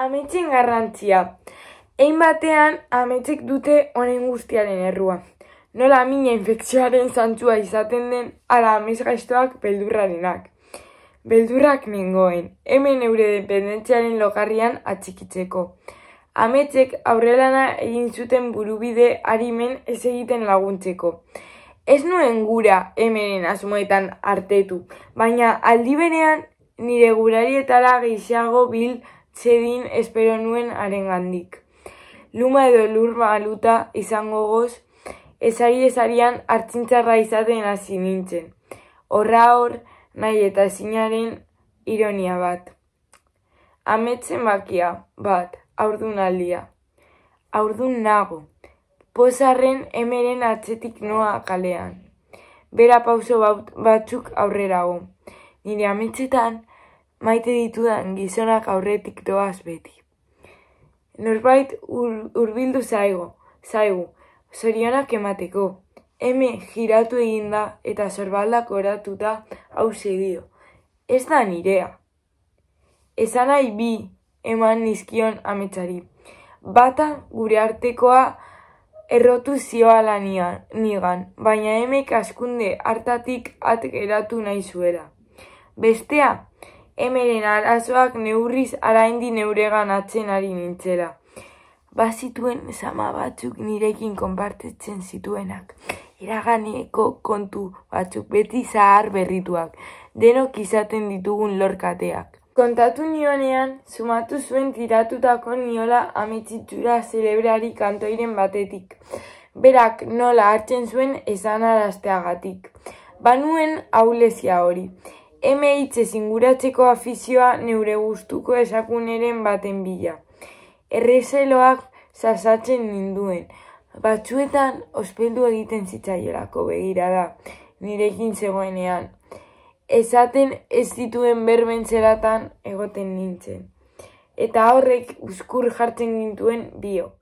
ametxen garrantzia. Ein batean, dute honen guztiaren errua. Nola mina infekzioaren zantzua izaten den, ala amezgaiztoak beldurrarenak. Beldurrak nengoen, hemen eure dependentziaren logarrian atxikitzeko. Ametxek aurrelana egin zuten burubide harimen ez egiten laguntzeko. Ez nuen gura hemenen asmoetan artetu, baina aldibenean nire gurarietara gehiago bil txedin espero nuen arengandik. Luma edo lurba aluta izango goz, ezari ezarian hartzintzarra izaten hasi nintzen. Horra hor, nahi eta zinaren ironia bat. Ametzen bakia, bat, aurdun aldia. Aurdun nago, pozarren emeren atzetik noa kalean. Bera pauso batzuk aurrerago. go. Nire ametzetan, maite ditudan gizonak aurretik doaz beti. Norbait hurbildu ur, zaigo, zaigu, zorionak emateko. Heme giratu eginda eta zorbaldak oratuta hause dio. Ez da nirea. Esan nahi bi eman nizkion ametsari. Bata gure artekoa errotu zioa lanian, nigan, baina emek askunde hartatik atgeratu nahi zuela. Bestea, emeren arazoak neurriz araindi neuregan atzen ari nintzela. Bazituen zama batzuk nirekin konpartetzen zituenak. Iraganeko kontu batzuk beti zahar berrituak, denok izaten ditugun lorkateak. Kontatu nionean, sumatu zuen tiratutako niola ametsitzura zelebrari kantoiren batetik. Berak nola hartzen zuen esan arazteagatik. Banuen aulezia hori. Heme hitze zinguratzeko afizioa neure gustuko esakuneren baten bila. Errezeloak sasatzen ninduen, batzuetan ospeldu egiten zitzaielako begira da, nirekin zegoenean. Ezaten ez dituen berben egoten nintzen. Eta horrek uzkur jartzen gintuen bio.